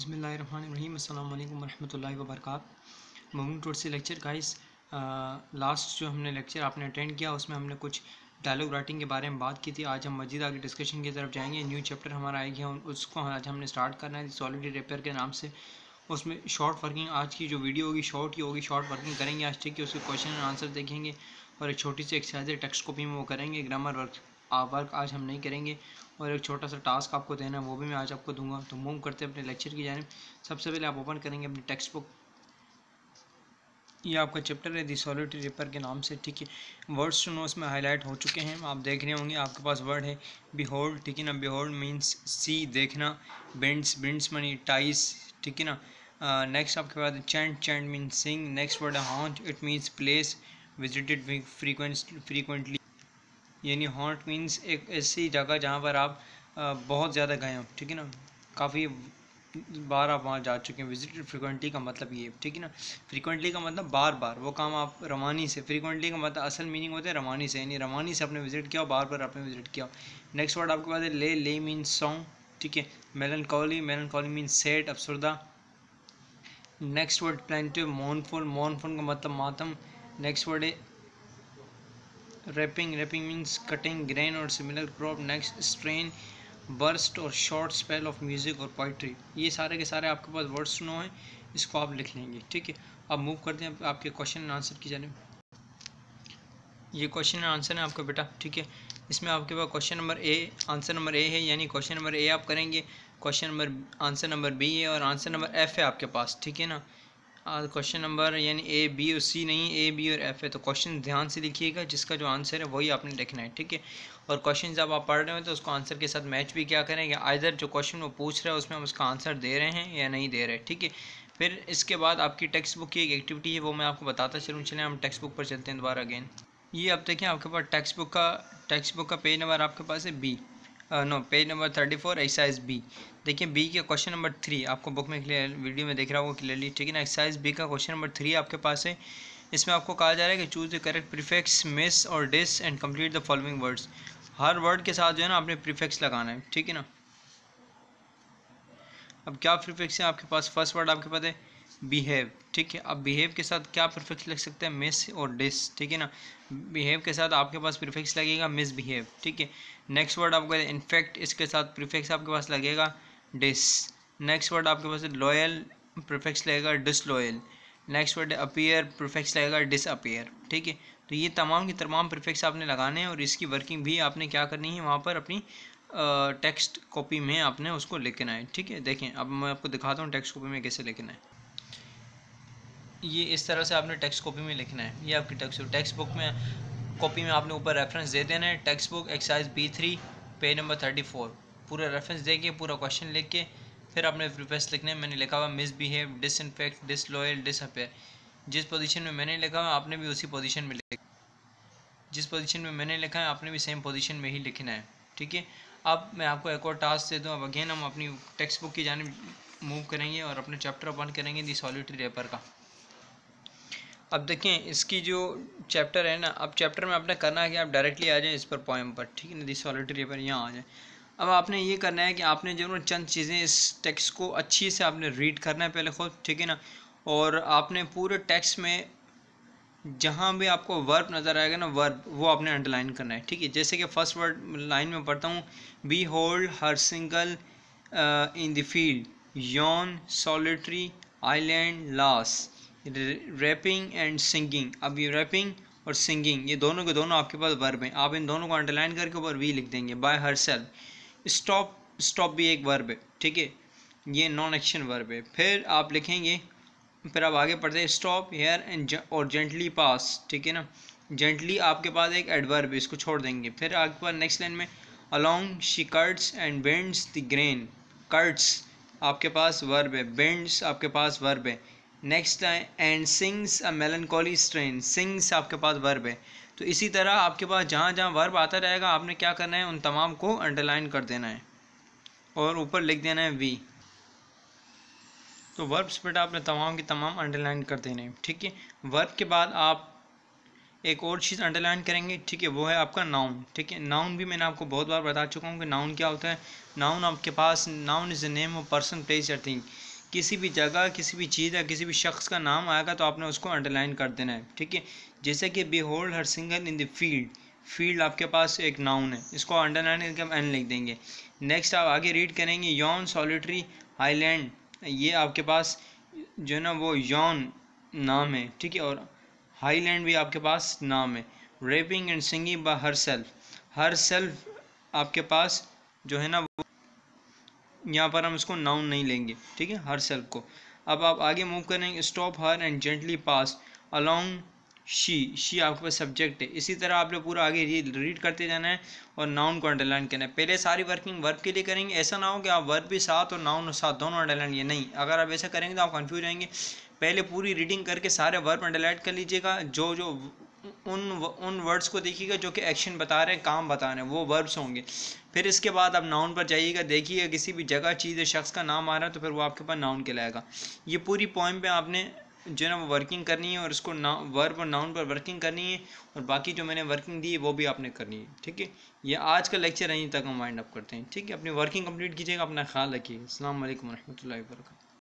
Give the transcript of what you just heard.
वालेकुम अल्लाम वरहमल वबरक मोमिन टोड से लेक्चर गाइस लास्ट जो हमने लेक्चर आपने अटेंड किया उसमें हमने कुछ डायलॉग राइटिंग के बारे में बात की थी आज हम मजीद आगे डिस्कशन की तरफ जाएंगे न्यू चैप्टर हमारा आएगी हम उसको आज हमने स्टार्ट करना है सॉलिडी रिपेयर के नाम से उसमें शॉर्ट वर्किंग आज की जो वीडियो होगी शॉर्ट ही होगी शॉर्ट वर्किंग करेंगे आज ठीक है उसके क्वेश्चन एंड आंसर देखेंगे और एक छोटी सी एक्सरसाइज टेक्स्ट कॉपी में वो करेंगे ग्रामर वर्क वर्क आज हम नहीं करेंगे और एक छोटा सा टास्क आपको देना है वो भी मैं आज आपको दूंगा तो मूव करते हैं अपने लेक्चर की जाने सबसे पहले आप ओपन करेंगे अपनी टेक्स्ट बुक ये आपका चैप्टर है दी सॉलिटरी रिपर के नाम से ठीक है वर्ड्स टू नो इसमें हाईलाइट हो चुके हैं आप देख रहे होंगे आपके पास वर्ड है बिहोल्ड ठीक है ना बिहोल्ड मीन्स सी देखना बेंड्स बेंड्स मनी टाइस ठीक है ना नेक्स्ट uh, आपके पास chant chant mean sing next word है haunt it means place visited frequent frequently यानी हॉन्ट मीन्स एक ऐसी जगह जहाँ पर आप बहुत ज़्यादा गए हो ठीक है ना काफ़ी बार आप वहाँ जा चुके हैं विजिट फ्रिक्वेंटली का मतलब ये ठीक है ना फ्रिक्वेंटली का मतलब बार बार वो काम आप रवानी से फ्रिक्वेंटली का मतलब असल मीनिंग होता है रवानी से यानी रवानी से आपने विजिट किया बार बार आपने विजिट किया नेक्स्ट वर्ड आपके पास है ले ले मीन सॉन्ग ठीक है melancholy melancholy mean sad अफसरदा नेक्स्ट वर्ड प्लान टू मोनफोन का मतलब मातम नेक्स्ट वर्ड है reaping reaping means cutting grain और similar crop next strain burst और शॉर्ट स्पेल ऑफ म्यूज़िक और पोइट्री ये सारे के सारे आपके पास वर्ड्स नो हैं इसको आप लिख लेंगे ठीक है अब मूव करते हैं आपके क्वेश्चन एंड आंसर की जाने ये क्वेश्चन एंड आंसर है आपका बेटा ठीक है इसमें आपके पास question number A answer number A है यानी क्वेश्चन नंबर ए आप करेंगे question number answer number B है और आंसर नंबर एफ है आपके पास ठीक है ना क्वेश्चन नंबर यानी ए बी और सी नहीं ए बी और एफ है तो क्वेश्चन ध्यान से लिखिएगा जिसका जो आंसर है वही आपने लिखना है ठीक है और क्वेश्चन जब आप पढ़ रहे हो तो उसको आंसर के साथ मैच भी क्या करें या आइधर जो क्वेश्चन वो पूछ रहा है उसमें हम उसका आंसर दे रहे हैं या नहीं दे रहे ठीक है फिर इसके बाद आपकी टेक्स्ट बुक की एक एक्टिविटी है वो मैं आपको बताता चलूँ चले हम टेक्स्ट बुक पर चलते हैं दोबारा अगेन ये आप देखें आपके पास टेक्स्ट बुक का टेक्स्ट बुक का पेज नंबर आपके पास है B no page number thirty four exercise B देखिए बी के क्वेश्चन नंबर थ्री आपको बुक में क्लियर वीडियो में देख रहा होगा क्लियरली ठीक है ना एक्साइज बी का क्वेश्चन नंबर थ्री आपके पास है इसमें आपको कहा जा रहा है कि choose the correct prefix mis और dis and complete the following words हर वर्ड के साथ जो है ना आपने प्रीफेक्स लगाना है ठीक है ना अब क्या प्रीफेक्स है आपके पास फर्स्ट वर्ड आपके पास है बिहेव ठीक है अब बिहेव के साथ क्या प्रिफिक्स लग सकते हैं मिस और डिस ठीक है ना बिहेव के साथ आपके पास प्रिफिक्स लगेगा मिस बिहेव ठीक है नेक्स्ट वर्ड आपको इन्फेक्ट इसके साथ प्रिफिक्स आपके पास लगेगा डिस नेक्स्ट वर्ड आपके पास लॉयल प्रिफिक्स लगेगा disloyal next word appear prefix लगेगा डिसअपियर ठीक है तो ये तमाम के तमाम प्रिफिक्स आपने लगाने हैं और इसकी वर्किंग भी आपने क्या करनी है वहाँ पर अपनी टेक्स्ट कॉपी में आपने उसको लिखना है ठीक है देखें अब मैं आपको दिखाता हूँ टेक्स्ट कॉपी में कैसे लिखना है ये इस तरह से आपने टेक्स्ट कॉपी में लिखना है ये आपकी टेक्स्ट टेक्स्ट बुक में कॉपी में आपने ऊपर रेफरेंस दे देना है text book exercise B three page number thirty four पूरा रेफरेंस दे के पूरा क्वेश्चन लिख के फिर आपने रिक्वेस्ट है मैंने लिखा हुआ मिसबिहेव डिसइनफेक्ट डिसलॉयल डिसअपेयर जिस पोजिशन में मैंने लिखा हुआ आपने भी उसी पोजिशन में लिखा जिस पोजिशन में मैंने लिखा है आपने भी सेम पोजिशन में ही लिखना है ठीक है अब मैं आपको एक और टास्क दे दूँ अब अगेन हम अपनी टेक्स्ट बुक की जानब मूव करेंगे और अपने चैप्टर ओपन करेंगे दी सॉलिटरी रेपर का अब देखें इसकी जो चैप्टर है ना अब चैप्टर में आपने करना है कि आप डायरेक्टली आ जाएं इस पर पॉइंट पर ठीक है ना दिस सॉलिटरी पर यहाँ आ जाएं अब आपने ये करना है कि आपने जो ना चंद चीज़ें इस टेक्स्ट को अच्छी से आपने रीड करना है पहले खुद ठीक है ना और आपने पूरे टेक्स में जहाँ भी आपको वर्ब नज़र आएगा ना वर्ब वो आपने अंडरलाइन करना है ठीक है जैसे कि फर्स्ट वर्ड लाइन में पढ़ता हूँ behold her single in the field yon solitary island lass reaping and singing अब ये रैपिंग और सिंगिंग ये दोनों के दोनों आपके पास वर्ब हैं आप इन दोनों को अंडरलाइन करके ऊपर वी लिख देंगे by herself stop stop भी एक वर्ब है ठीक है ये नॉन एक्शन वर्ब है फिर आप लिखेंगे फिर आप आगे पढ़ते हैं स्टॉप हेयर एंड और जेंटली पास ठीक है ना जेंटली आपके पास एक एडवर्ब है इसको छोड़ देंगे फिर आपके पास नेक्स्ट लाइन में along she cuts and bends the grain cuts आपके पास वर्ब है बेंड्स आपके पास वर्ब है नेक्स्ट है and sings a melancholy strain sings आपके पास वर्ब है तो इसी तरह आपके पास जहाँ जहाँ वर्ब आता रहेगा आपने क्या करना है उन तमाम को अंडरलाइन कर देना है और ऊपर लिख देना है वी तो वर्ब्स बेटा आपने तमाम के तमाम अंडरलाइन कर देने हैं ठीक है वर्ब के बाद आप एक और चीज़ अंडरलाइन करेंगे ठीक है वो है आपका नाउन ठीक है नाउन भी मैंने आपको बहुत बार बता चुका हूँ कि नाउन क्या होता है नाउन आपके पास noun is a name of person place या थिंग किसी भी जगह किसी भी चीज़ या किसी भी शख्स का नाम आएगा तो आपने उसको अंडरलाइन कर देना है ठीक है जैसे कि behold her singer in the field field आपके पास एक नाउन है इसको अंडरलाइन करके हम एन लिख देंगे नेक्स्ट आप आगे रीड करेंगे यौन सॉलिटरी आइलैंड ये आपके पास जो है ना वो यौन नाम है ठीक है और हाईलैंड भी आपके पास नाम है रेपिंग एंड सिंगिंग बा हर सेल्फ हर सेल्फ आपके पास जो है ना यहाँ पर हम इसको नाउन नहीं लेंगे ठीक है हर सेल्फ को अब आप आगे मूव करेंगे stop here and gently pass along she she आपके पास सब्जेक्ट है इसी तरह आप लोग पूरा आगे रीड करते जाना है और नाउन को अंडरलाइन करना है पहले सारी वर्किंग वर्क के लिए करेंगे ऐसा ना हो कि आप वर्क भी साथ और नाउन और साथ दोनों अंडरलाइन ये नहीं अगर आप ऐसा करेंगे तो आप कन्फ्यूज रहेंगे पहले पूरी रीडिंग करके सारे वर्क अंडरलाइन कर लीजिएगा जो जो उन उन वर्ड्स को देखिएगा जो कि एक्शन बता रहे हैं काम बता रहे हैं वो वर्ब्स होंगे फिर इसके बाद आप नाउन पर जाइएगा देखिएगा किसी भी जगह चीज़ या शख्स का नाम आ रहा है तो फिर वो आपके पास नाउन के लाएगा ये पूरी पॉइंट पे आपने जो है ना वो वर्किंग करनी है और इसको ना वर्ब और नाउन पर वर्किंग करनी है और बाकी जो मैंने वर्किंग दी है वो भी आपने करनी है ठीक है ये आज का लेक्चर यहीं तक हम वाइंड अप करते हैं ठीक है अपनी वर्किंग कंप्लीट कीजिएगा अपना ख्याल रखिए अल्लाम वरहमल वर्का